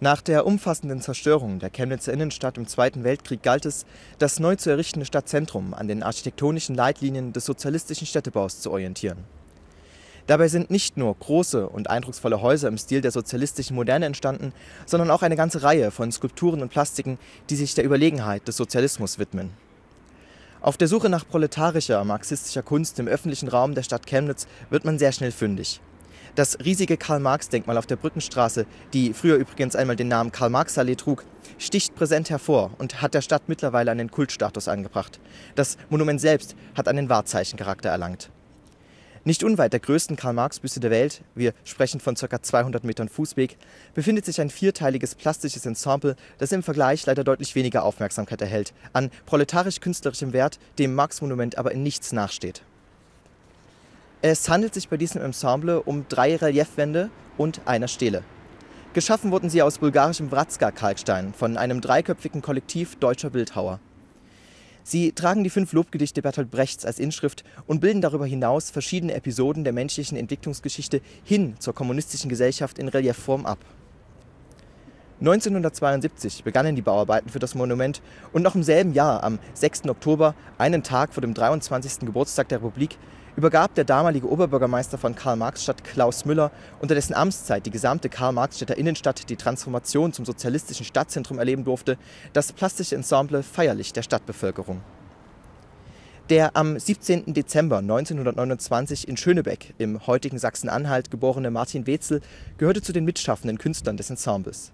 Nach der umfassenden Zerstörung der Chemnitzer Innenstadt im Zweiten Weltkrieg galt es, das neu zu errichtende Stadtzentrum an den architektonischen Leitlinien des sozialistischen Städtebaus zu orientieren. Dabei sind nicht nur große und eindrucksvolle Häuser im Stil der sozialistischen Moderne entstanden, sondern auch eine ganze Reihe von Skulpturen und Plastiken, die sich der Überlegenheit des Sozialismus widmen. Auf der Suche nach proletarischer, marxistischer Kunst im öffentlichen Raum der Stadt Chemnitz wird man sehr schnell fündig. Das riesige Karl-Marx-Denkmal auf der Brückenstraße, die früher übrigens einmal den Namen Karl-Marx-Allee trug, sticht präsent hervor und hat der Stadt mittlerweile einen Kultstatus angebracht. Das Monument selbst hat einen Wahrzeichencharakter erlangt. Nicht unweit der größten Karl-Marx-Büste der Welt, wir sprechen von ca. 200 Metern Fußweg, befindet sich ein vierteiliges plastisches Ensemble, das im Vergleich leider deutlich weniger Aufmerksamkeit erhält, an proletarisch-künstlerischem Wert dem Marx-Monument aber in nichts nachsteht. Es handelt sich bei diesem Ensemble um drei Reliefwände und einer Stele. Geschaffen wurden sie aus bulgarischem Vratska-Kalkstein von einem dreiköpfigen Kollektiv deutscher Bildhauer. Sie tragen die fünf Lobgedichte Bertolt Brechts als Inschrift und bilden darüber hinaus verschiedene Episoden der menschlichen Entwicklungsgeschichte hin zur kommunistischen Gesellschaft in Reliefform ab. 1972 begannen die Bauarbeiten für das Monument und noch im selben Jahr, am 6. Oktober, einen Tag vor dem 23. Geburtstag der Republik, übergab der damalige Oberbürgermeister von Karl-Marx-Stadt Klaus Müller unter dessen Amtszeit die gesamte Karl-Marx-Städter Innenstadt die Transformation zum sozialistischen Stadtzentrum erleben durfte, das plastische Ensemble feierlich der Stadtbevölkerung. Der am 17. Dezember 1929 in Schönebeck im heutigen Sachsen-Anhalt geborene Martin Wetzel gehörte zu den mitschaffenden Künstlern des Ensembles.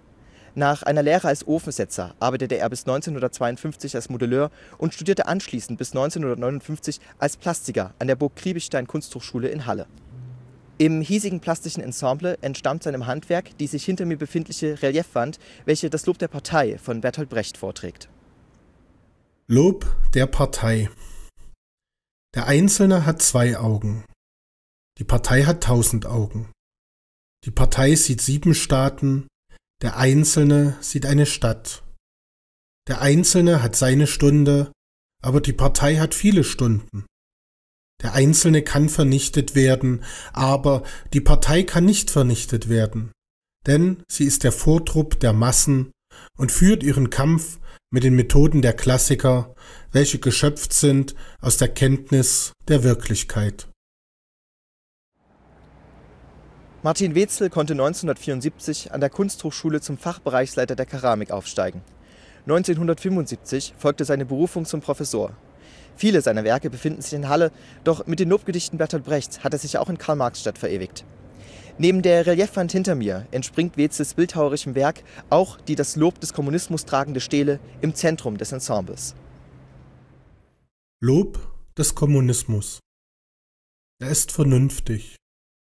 Nach einer Lehre als Ofensetzer arbeitete er bis 1952 als Modelleur und studierte anschließend bis 1959 als Plastiker an der Burg Kriebigstein Kunsthochschule in Halle. Im hiesigen plastischen Ensemble entstammt seinem Handwerk die sich hinter mir befindliche Reliefwand, welche das Lob der Partei von Bertolt Brecht vorträgt. Lob der Partei Der Einzelne hat zwei Augen. Die Partei hat tausend Augen. Die Partei sieht sieben Staaten, der Einzelne sieht eine Stadt. Der Einzelne hat seine Stunde, aber die Partei hat viele Stunden. Der Einzelne kann vernichtet werden, aber die Partei kann nicht vernichtet werden, denn sie ist der Vortrupp der Massen und führt ihren Kampf mit den Methoden der Klassiker, welche geschöpft sind aus der Kenntnis der Wirklichkeit. Martin Wetzel konnte 1974 an der Kunsthochschule zum Fachbereichsleiter der Keramik aufsteigen. 1975 folgte seine Berufung zum Professor. Viele seiner Werke befinden sich in Halle, doch mit den Lobgedichten Bertolt Brechts hat er sich auch in Karl-Marx-Stadt verewigt. Neben der Reliefwand hinter mir entspringt Wetzels bildhauerischem Werk auch die das Lob des Kommunismus tragende Stele im Zentrum des Ensembles. Lob des Kommunismus. Er ist vernünftig,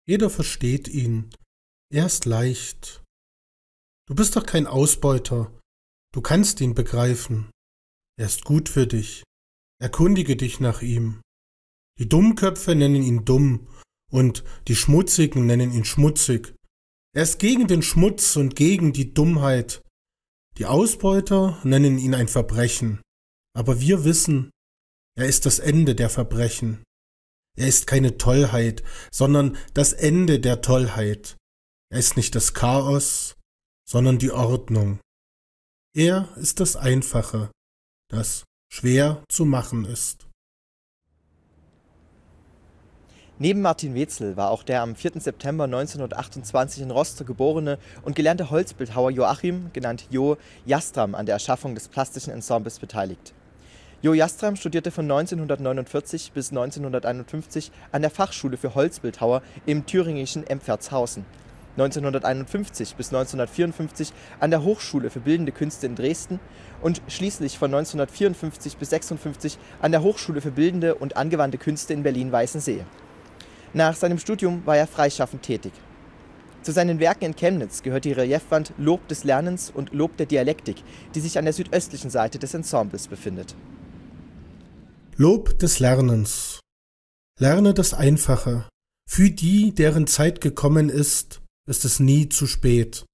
jeder versteht ihn. Er ist leicht. Du bist doch kein Ausbeuter. Du kannst ihn begreifen. Er ist gut für dich. Erkundige dich nach ihm. Die Dummköpfe nennen ihn dumm und die Schmutzigen nennen ihn schmutzig. Er ist gegen den Schmutz und gegen die Dummheit. Die Ausbeuter nennen ihn ein Verbrechen. Aber wir wissen, er ist das Ende der Verbrechen. Er ist keine Tollheit, sondern das Ende der Tollheit. Er ist nicht das Chaos, sondern die Ordnung. Er ist das Einfache, das schwer zu machen ist. Neben Martin Wetzel war auch der am 4. September 1928 in Rostock geborene und gelernte Holzbildhauer Joachim, genannt Jo, Jastram an der Erschaffung des plastischen Ensembles beteiligt. Jo Jastram studierte von 1949 bis 1951 an der Fachschule für Holzbildhauer im thüringischen Empfertshausen. 1951 bis 1954 an der Hochschule für Bildende Künste in Dresden und schließlich von 1954 bis 1956 an der Hochschule für Bildende und Angewandte Künste in Berlin-Weißensee. Nach seinem Studium war er freischaffend tätig. Zu seinen Werken in Chemnitz gehört die Reliefwand Lob des Lernens und Lob der Dialektik, die sich an der südöstlichen Seite des Ensembles befindet. Lob des Lernens. Lerne das Einfache. Für die, deren Zeit gekommen ist, ist es nie zu spät.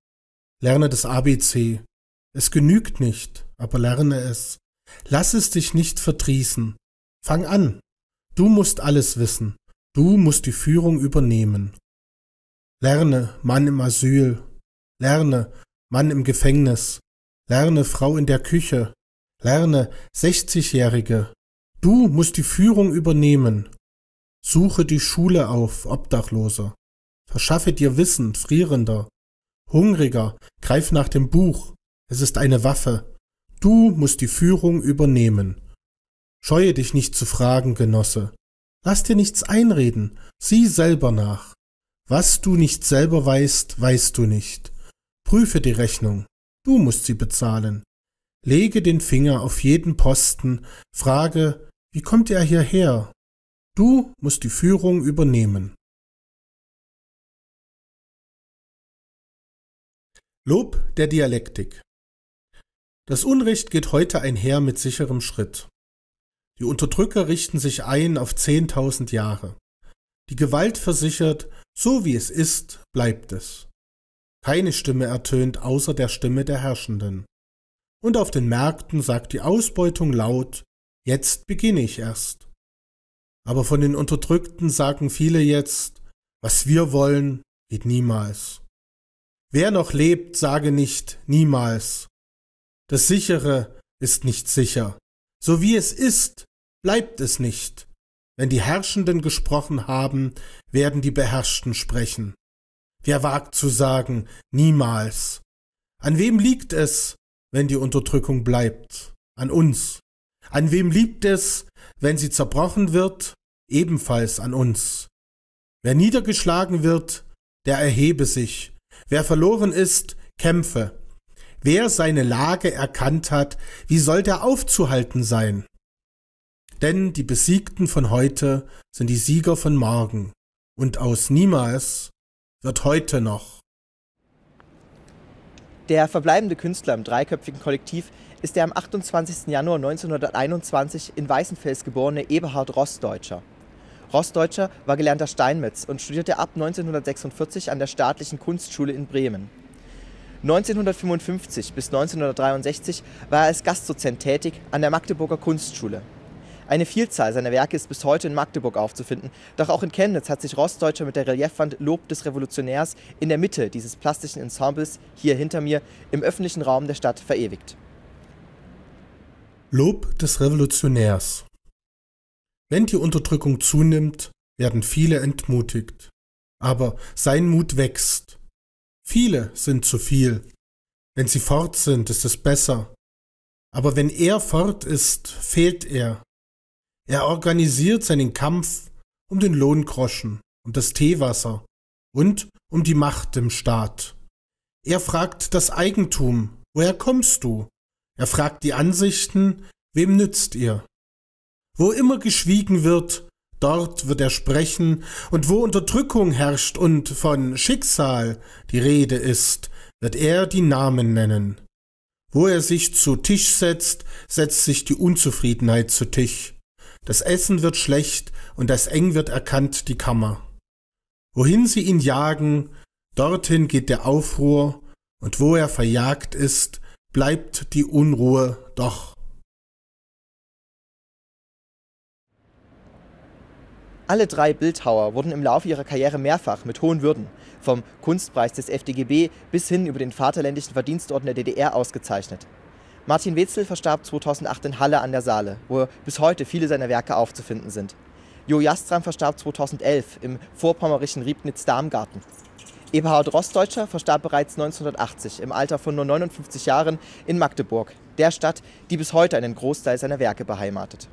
Lerne das ABC. Es genügt nicht, aber lerne es. Lass es dich nicht verdrießen. Fang an. Du musst alles wissen. Du musst die Führung übernehmen. Lerne, Mann im Asyl. Lerne, Mann im Gefängnis. Lerne, Frau in der Küche. Lerne, 60-Jährige. Du musst die Führung übernehmen. Suche die Schule auf, Obdachloser. Verschaffe dir Wissen, Frierender. Hungriger, greif nach dem Buch. Es ist eine Waffe. Du musst die Führung übernehmen. Scheue dich nicht zu fragen, Genosse. Lass dir nichts einreden. Sieh selber nach. Was du nicht selber weißt, weißt du nicht. Prüfe die Rechnung. Du musst sie bezahlen. Lege den Finger auf jeden Posten, frage, wie kommt er hierher? Du musst die Führung übernehmen. Lob der Dialektik Das Unrecht geht heute einher mit sicherem Schritt. Die Unterdrücker richten sich ein auf 10.000 Jahre. Die Gewalt versichert, so wie es ist, bleibt es. Keine Stimme ertönt außer der Stimme der Herrschenden. Und auf den Märkten sagt die Ausbeutung laut, Jetzt beginne ich erst. Aber von den Unterdrückten sagen viele jetzt, was wir wollen, geht niemals. Wer noch lebt, sage nicht niemals. Das sichere ist nicht sicher. So wie es ist, bleibt es nicht. Wenn die Herrschenden gesprochen haben, werden die Beherrschten sprechen. Wer wagt zu sagen niemals? An wem liegt es, wenn die Unterdrückung bleibt? An uns, an wem liebt es, wenn sie zerbrochen wird? Ebenfalls an uns. Wer niedergeschlagen wird, der erhebe sich. Wer verloren ist, kämpfe. Wer seine Lage erkannt hat, wie soll der aufzuhalten sein? Denn die Besiegten von heute sind die Sieger von morgen, und aus niemals wird heute noch. Der verbleibende Künstler im dreiköpfigen Kollektiv ist der am 28. Januar 1921 in Weißenfels geborene Eberhard Rossdeutscher. Rossdeutscher war gelernter Steinmetz und studierte ab 1946 an der Staatlichen Kunstschule in Bremen. 1955 bis 1963 war er als Gastdozent tätig an der Magdeburger Kunstschule. Eine Vielzahl seiner Werke ist bis heute in Magdeburg aufzufinden, doch auch in Chemnitz hat sich Rossdeutscher mit der Reliefwand Lob des Revolutionärs in der Mitte dieses plastischen Ensembles hier hinter mir im öffentlichen Raum der Stadt verewigt. Lob des Revolutionärs Wenn die Unterdrückung zunimmt, werden viele entmutigt. Aber sein Mut wächst. Viele sind zu viel. Wenn sie fort sind, ist es besser. Aber wenn er fort ist, fehlt er. Er organisiert seinen Kampf um den Lohngroschen, um das Teewasser und um die Macht im Staat. Er fragt das Eigentum, woher kommst du? Er fragt die Ansichten, wem nützt ihr? Wo immer geschwiegen wird, dort wird er sprechen, und wo Unterdrückung herrscht und von Schicksal die Rede ist, wird er die Namen nennen. Wo er sich zu Tisch setzt, setzt sich die Unzufriedenheit zu Tisch. Das Essen wird schlecht und das Eng wird erkannt die Kammer. Wohin sie ihn jagen, dorthin geht der Aufruhr, und wo er verjagt ist, bleibt die Unruhe doch. Alle drei Bildhauer wurden im Laufe ihrer Karriere mehrfach mit hohen Würden, vom Kunstpreis des FDGB bis hin über den Vaterländischen Verdienstorden der DDR ausgezeichnet. Martin Wetzel verstarb 2008 in Halle an der Saale, wo bis heute viele seiner Werke aufzufinden sind. Jo Jastram verstarb 2011 im vorpommerischen Riebnitz-Darmgarten. Eberhard Rostdeutscher verstarb bereits 1980 im Alter von nur 59 Jahren in Magdeburg, der Stadt, die bis heute einen Großteil seiner Werke beheimatet.